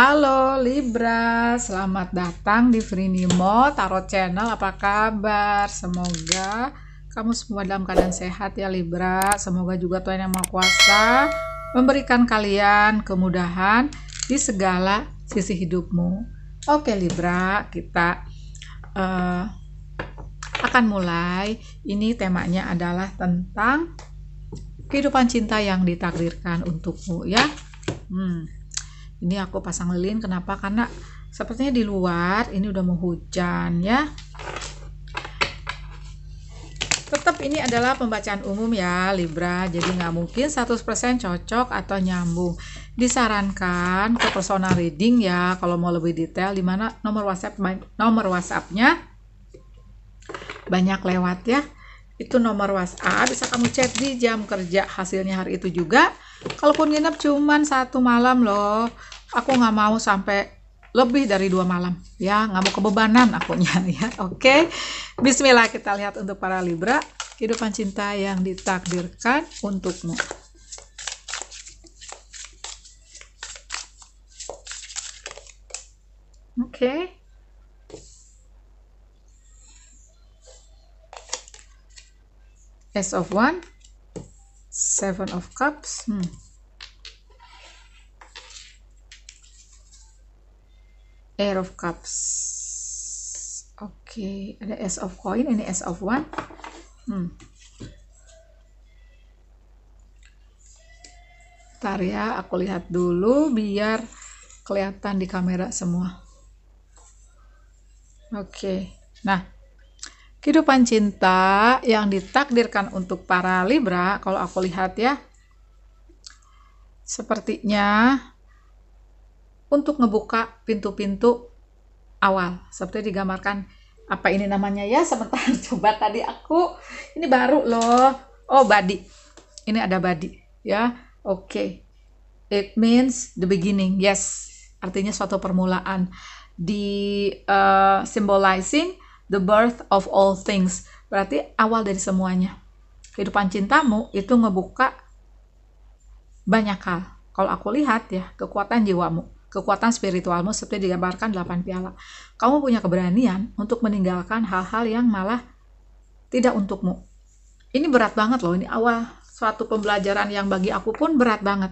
Halo Libra, selamat datang di Frinimo Tarot Channel. Apa kabar? Semoga kamu semua dalam keadaan sehat ya Libra. Semoga juga Tuhan Yang Maha Kuasa memberikan kalian kemudahan di segala sisi hidupmu. Oke Libra, kita uh, akan mulai. Ini temanya adalah tentang kehidupan cinta yang ditakdirkan untukmu ya. Hmm ini aku pasang lilin kenapa karena sepertinya di luar ini udah mau hujan ya tetap ini adalah pembacaan umum ya Libra jadi nggak mungkin 100% cocok atau nyambung disarankan ke personal reading ya kalau mau lebih detail dimana nomor whatsapp nomor whatsappnya banyak lewat ya itu nomor WhatsApp bisa kamu chat di jam kerja hasilnya hari itu juga kalaupun nginep cuman satu malam loh aku nggak mau sampai lebih dari dua malam ya nggak mau kebebanan akunya ya oke okay. Bismillah kita lihat untuk para Libra kehidupan cinta yang ditakdirkan untukmu oke okay. S of one seven of cups hmm. air of cups oke okay. ada ace of coin ini S of one hmm. Bentar ya, aku lihat dulu biar kelihatan di kamera semua. Oke, okay. nah Kehidupan cinta yang ditakdirkan untuk para Libra, kalau aku lihat ya, sepertinya untuk ngebuka pintu-pintu awal, seperti digambarkan apa ini namanya ya, Sementara coba tadi aku, ini baru loh, oh badi, ini ada badi ya, oke, okay. it means the beginning, yes, artinya suatu permulaan, di uh, symbolizing the birth of all things. Berarti awal dari semuanya. Kehidupan cintamu itu ngebuka banyak hal. Kalau aku lihat ya, kekuatan jiwamu, kekuatan spiritualmu seperti digambarkan 8 piala. Kamu punya keberanian untuk meninggalkan hal-hal yang malah tidak untukmu. Ini berat banget loh, ini awal suatu pembelajaran yang bagi aku pun berat banget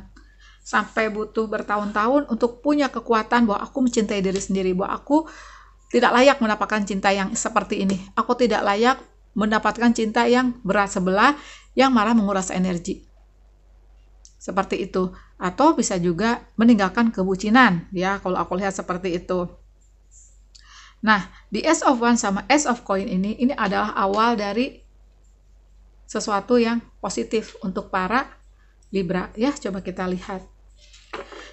sampai butuh bertahun-tahun untuk punya kekuatan bahwa aku mencintai diri sendiri, bahwa aku tidak layak mendapatkan cinta yang seperti ini. Aku tidak layak mendapatkan cinta yang berat sebelah, yang malah menguras energi. Seperti itu. Atau bisa juga meninggalkan kebucinan. Ya, kalau aku lihat seperti itu. Nah, di S of One sama S of Coin ini, ini adalah awal dari sesuatu yang positif untuk para Libra. Ya, coba kita lihat.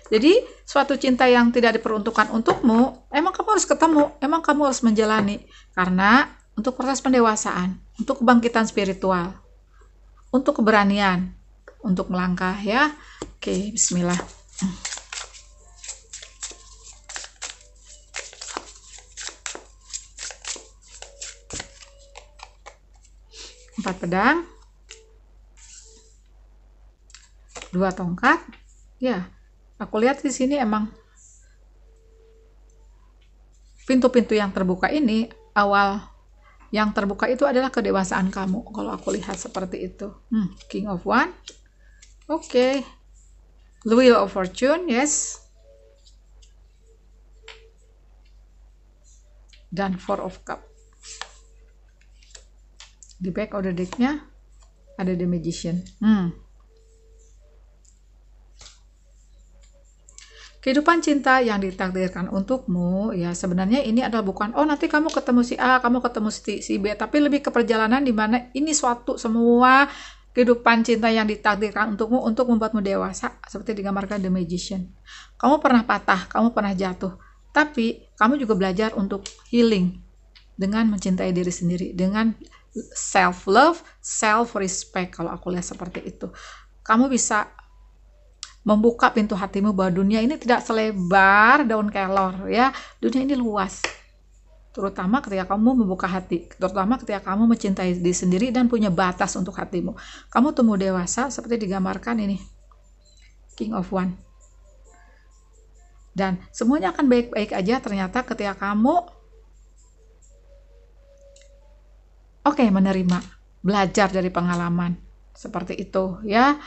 Jadi suatu cinta yang tidak diperuntukkan untukmu, emang kamu harus ketemu, emang kamu harus menjalani. Karena untuk proses pendewasaan, untuk kebangkitan spiritual, untuk keberanian, untuk melangkah ya. Oke, bismillah. Empat pedang, dua tongkat, ya Aku lihat di sini emang pintu-pintu yang terbuka ini awal yang terbuka itu adalah kedewasaan kamu. Kalau aku lihat seperti itu. Hmm, King of One. Oke. Okay. The Wheel of Fortune, yes. Dan Four of Cup. Di back order decknya ada The Magician. Hmm. kehidupan cinta yang ditakdirkan untukmu ya sebenarnya ini adalah bukan oh nanti kamu ketemu si A kamu ketemu si, si B tapi lebih ke perjalanan di mana ini suatu semua kehidupan cinta yang ditakdirkan untukmu untuk membuatmu dewasa seperti digambarkan The Magician. Kamu pernah patah, kamu pernah jatuh, tapi kamu juga belajar untuk healing dengan mencintai diri sendiri, dengan self love, self respect kalau aku lihat seperti itu. Kamu bisa membuka pintu hatimu bahwa dunia ini tidak selebar daun kelor ya. Dunia ini luas. Terutama ketika kamu membuka hati, terutama ketika kamu mencintai diri sendiri dan punya batas untuk hatimu. Kamu tumbuh dewasa seperti digambarkan ini. King of One. Dan semuanya akan baik-baik aja ternyata ketika kamu oke okay, menerima, belajar dari pengalaman. Seperti itu ya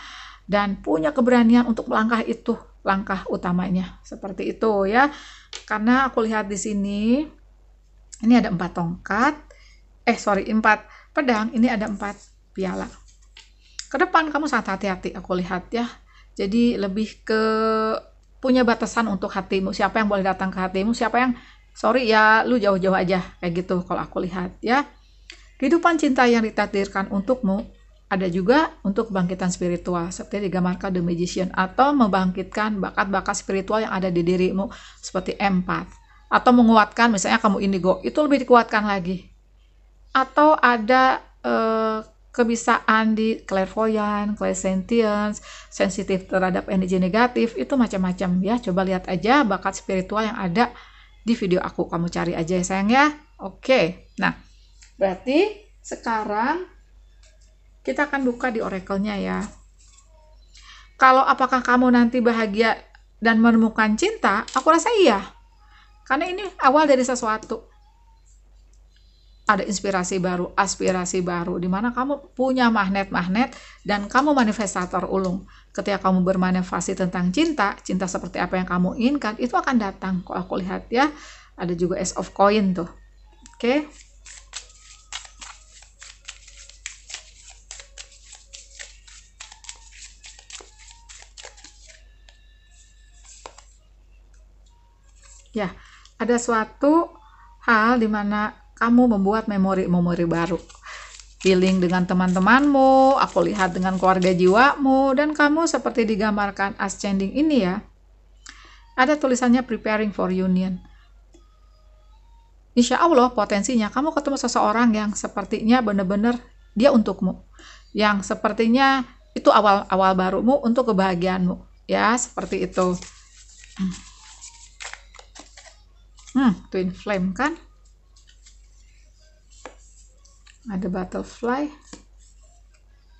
dan punya keberanian untuk melangkah itu langkah utamanya seperti itu ya karena aku lihat di sini ini ada empat tongkat eh sorry empat pedang ini ada empat piala ke depan kamu sangat hati-hati aku lihat ya jadi lebih ke punya batasan untuk hatimu siapa yang boleh datang ke hatimu siapa yang sorry ya lu jauh-jauh aja kayak gitu kalau aku lihat ya kehidupan cinta yang ditakdirkan untukmu ada juga untuk kebangkitan spiritual seperti digambarkan The Magician atau membangkitkan bakat-bakat spiritual yang ada di dirimu seperti empath atau menguatkan misalnya kamu indigo itu lebih dikuatkan lagi atau ada eh, kebisaan di clairvoyant, clairsentience, sensitif terhadap energi negatif itu macam-macam ya coba lihat aja bakat spiritual yang ada di video aku kamu cari aja ya sayang ya oke nah berarti sekarang kita akan buka di oracle-nya ya. Kalau apakah kamu nanti bahagia dan menemukan cinta, aku rasa iya. Karena ini awal dari sesuatu. Ada inspirasi baru, aspirasi baru, di mana kamu punya magnet-magnet dan kamu manifestator ulung. Ketika kamu bermanifestasi tentang cinta, cinta seperti apa yang kamu inginkan, itu akan datang. Kalau aku lihat ya, ada juga S of Coin tuh. Oke. Okay? Ya, ada suatu hal di mana kamu membuat memori-memori baru. feeling dengan teman-temanmu, aku lihat dengan keluarga jiwamu, dan kamu seperti digambarkan ascending ini ya. Ada tulisannya preparing for union. Insya Allah potensinya kamu ketemu seseorang yang sepertinya benar-benar dia untukmu. Yang sepertinya itu awal-awal barumu untuk kebahagiaanmu. Ya, seperti itu. Hmm hmm, twin flame kan ada butterfly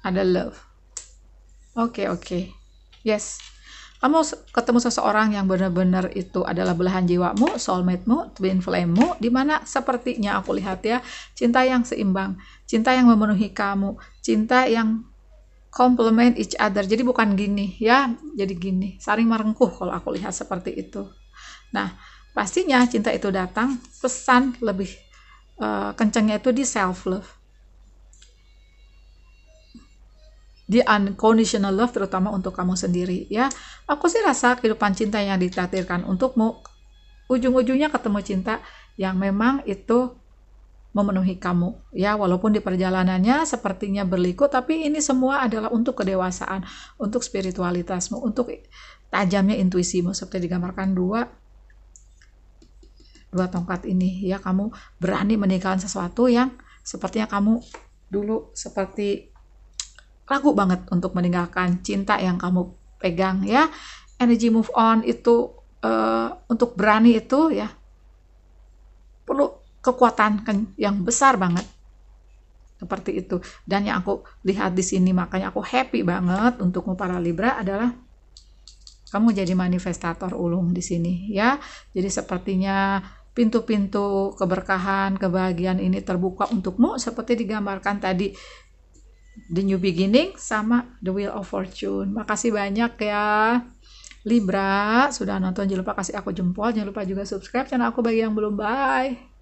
ada love oke okay, oke okay. yes kamu ketemu seseorang yang benar-benar itu adalah belahan jiwamu, soulmate-mu, twin flame-mu, di mana sepertinya aku lihat ya, cinta yang seimbang, cinta yang memenuhi kamu, cinta yang complement each other. Jadi bukan gini ya, jadi gini, saling merengkuh kalau aku lihat seperti itu. Nah, pastinya cinta itu datang pesan lebih uh, kencangnya itu di self love di unconditional love terutama untuk kamu sendiri ya aku sih rasa kehidupan cinta yang ditakdirkan untukmu ujung-ujungnya ketemu cinta yang memang itu memenuhi kamu ya walaupun di perjalanannya sepertinya berliku tapi ini semua adalah untuk kedewasaan untuk spiritualitasmu untuk tajamnya intuisimu seperti digambarkan dua dua tongkat ini ya kamu berani meninggalkan sesuatu yang sepertinya kamu dulu seperti ragu banget untuk meninggalkan cinta yang kamu pegang ya energy move on itu uh, untuk berani itu ya perlu kekuatan yang besar banget seperti itu dan yang aku lihat di sini makanya aku happy banget untukmu para libra adalah kamu jadi manifestator ulung di sini ya. Jadi sepertinya pintu-pintu keberkahan, kebahagiaan ini terbuka untukmu seperti digambarkan tadi The New Beginning sama The Wheel of Fortune. Makasih banyak ya. Libra, sudah nonton jangan lupa kasih aku jempol, jangan lupa juga subscribe channel aku bagi yang belum. Bye.